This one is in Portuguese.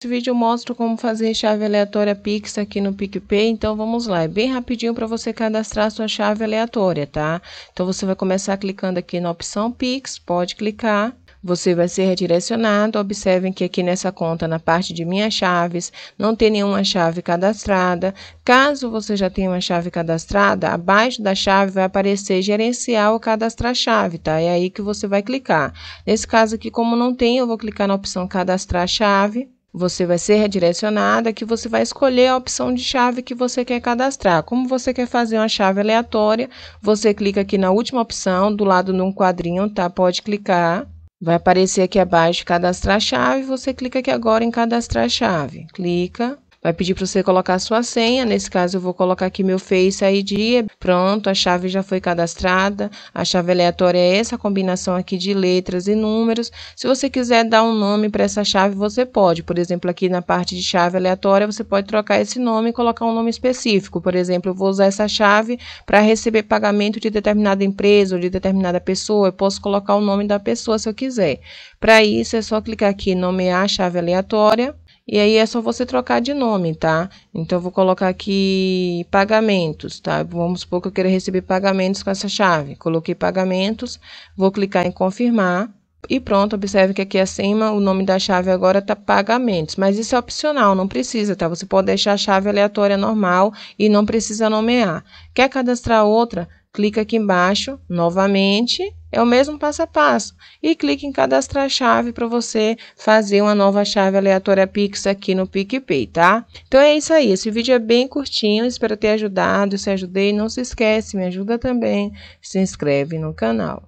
Esse vídeo mostra como fazer chave aleatória Pix aqui no PicPay, então vamos lá, é bem rapidinho para você cadastrar sua chave aleatória, tá? Então você vai começar clicando aqui na opção Pix, pode clicar. Você vai ser redirecionado, observem que aqui nessa conta, na parte de minhas chaves, não tem nenhuma chave cadastrada. Caso você já tenha uma chave cadastrada, abaixo da chave vai aparecer gerenciar ou cadastrar chave, tá? É aí que você vai clicar. Nesse caso aqui, como não tem, eu vou clicar na opção cadastrar chave você vai ser redirecionada, que você vai escolher a opção de chave que você quer cadastrar. Como você quer fazer uma chave aleatória, você clica aqui na última opção, do lado num quadrinho, tá? Pode clicar. Vai aparecer aqui abaixo cadastrar chave, você clica aqui agora em cadastrar chave. Clica. Vai pedir para você colocar a sua senha. Nesse caso, eu vou colocar aqui meu Face ID. Pronto, a chave já foi cadastrada. A chave aleatória é essa combinação aqui de letras e números. Se você quiser dar um nome para essa chave, você pode. Por exemplo, aqui na parte de chave aleatória, você pode trocar esse nome e colocar um nome específico. Por exemplo, eu vou usar essa chave para receber pagamento de determinada empresa ou de determinada pessoa. Eu posso colocar o nome da pessoa se eu quiser. Para isso, é só clicar aqui em nomear a chave aleatória. E aí é só você trocar de nome, tá? Então eu vou colocar aqui pagamentos, tá? Vamos supor que eu queira receber pagamentos com essa chave. Coloquei pagamentos, vou clicar em confirmar. E pronto, observe que aqui acima o nome da chave agora está pagamentos, mas isso é opcional, não precisa, tá? Você pode deixar a chave aleatória normal e não precisa nomear. Quer cadastrar outra? Clica aqui embaixo novamente é o mesmo passo a passo. E clique em cadastrar chave para você fazer uma nova chave aleatória Pix aqui no PicPay, tá? Então é isso aí. Esse vídeo é bem curtinho. Espero ter ajudado. Se ajudei, não se esquece, me ajuda também. Se inscreve no canal.